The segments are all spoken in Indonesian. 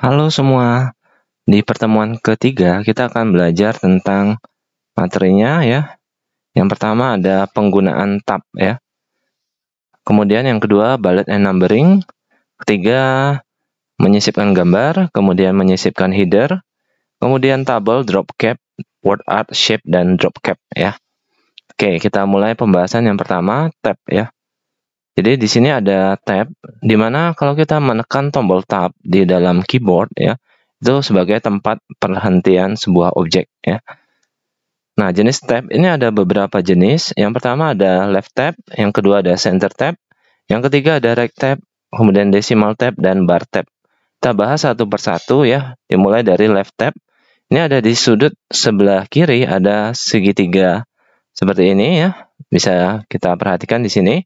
Halo semua, di pertemuan ketiga kita akan belajar tentang materinya ya. Yang pertama ada penggunaan tab ya. Kemudian yang kedua bullet and numbering. Ketiga menyisipkan gambar, kemudian menyisipkan header. Kemudian tabel, drop cap, word art, shape, dan drop cap ya. Oke, kita mulai pembahasan yang pertama, tab ya. Jadi di sini ada tab, di mana kalau kita menekan tombol tab di dalam keyboard ya, itu sebagai tempat perhentian sebuah objek ya. Nah jenis tab ini ada beberapa jenis. Yang pertama ada left tab, yang kedua ada center tab, yang ketiga ada right tab, kemudian decimal tab dan bar tab. Kita bahas satu persatu ya, dimulai dari left tab. Ini ada di sudut sebelah kiri ada segitiga seperti ini ya, bisa kita perhatikan di sini.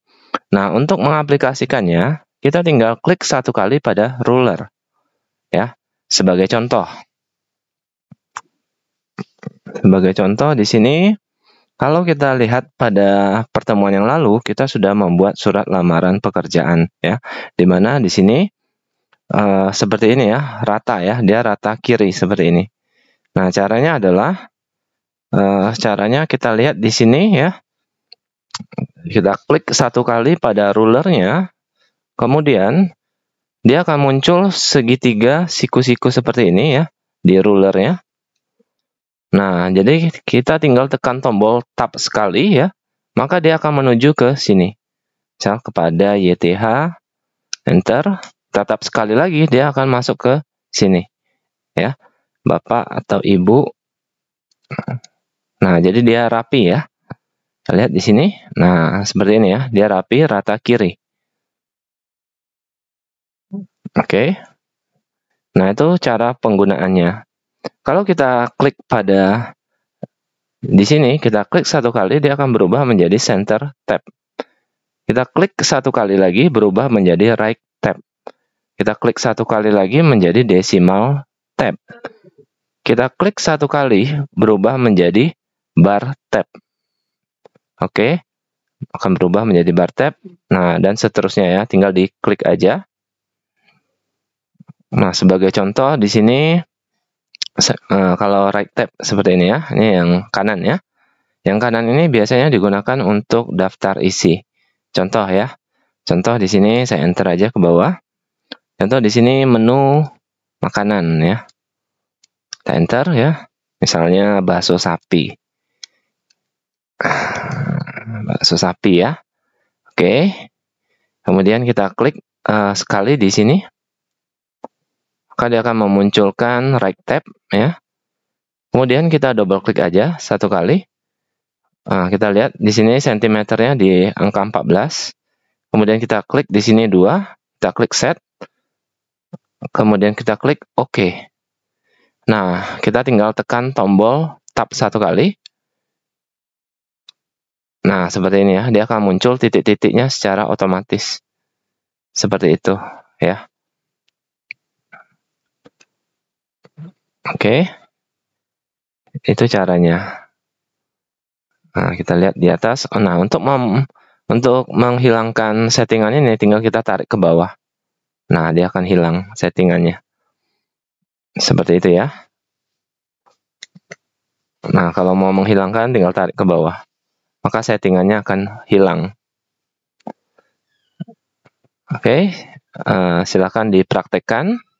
Nah, untuk mengaplikasikannya, kita tinggal klik satu kali pada ruler. Ya, sebagai contoh. Sebagai contoh di sini, kalau kita lihat pada pertemuan yang lalu, kita sudah membuat surat lamaran pekerjaan ya, di mana di sini e, seperti ini ya, rata ya, dia rata kiri seperti ini. Nah, caranya adalah e, caranya kita lihat di sini ya. Kita klik satu kali pada rulernya, kemudian dia akan muncul segitiga siku-siku seperti ini ya di rulernya. Nah, jadi kita tinggal tekan tombol tab sekali ya, maka dia akan menuju ke sini. Misal kepada YTH, enter, tetap sekali lagi dia akan masuk ke sini. Ya, Bapak atau Ibu. Nah, jadi dia rapi ya. Kita lihat di sini. Nah, seperti ini ya. Dia rapi, rata kiri. Oke. Okay. Nah, itu cara penggunaannya. Kalau kita klik pada di sini, kita klik satu kali, dia akan berubah menjadi center tab. Kita klik satu kali lagi, berubah menjadi right tab. Kita klik satu kali lagi, menjadi decimal tab. Kita klik satu kali, berubah menjadi bar tab. Oke. Akan berubah menjadi bar tab. Nah, dan seterusnya ya. Tinggal diklik aja. Nah, sebagai contoh di sini eh, kalau right tab seperti ini ya. Ini yang kanan ya. Yang kanan ini biasanya digunakan untuk daftar isi. Contoh ya. Contoh di sini saya enter aja ke bawah. Contoh di sini menu makanan ya. Kita enter ya. Misalnya bakso sapi bakso sapi ya. Oke. Kemudian kita klik uh, sekali di sini. Maka dia akan memunculkan right tab ya. Kemudian kita double klik aja satu kali. Nah, kita lihat di sini sentimeternya di angka 14. Kemudian kita klik di sini dua, kita klik set. Kemudian kita klik OK. Nah, kita tinggal tekan tombol tab satu kali. Nah, seperti ini ya, dia akan muncul titik-titiknya secara otomatis. Seperti itu, ya. Oke. Itu caranya. Nah, kita lihat di atas. nah, untuk mem untuk menghilangkan settingannya ini tinggal kita tarik ke bawah. Nah, dia akan hilang settingannya. Seperti itu ya. Nah, kalau mau menghilangkan tinggal tarik ke bawah maka settingannya akan hilang. Oke, okay, uh, eh, silakan dipraktekkan.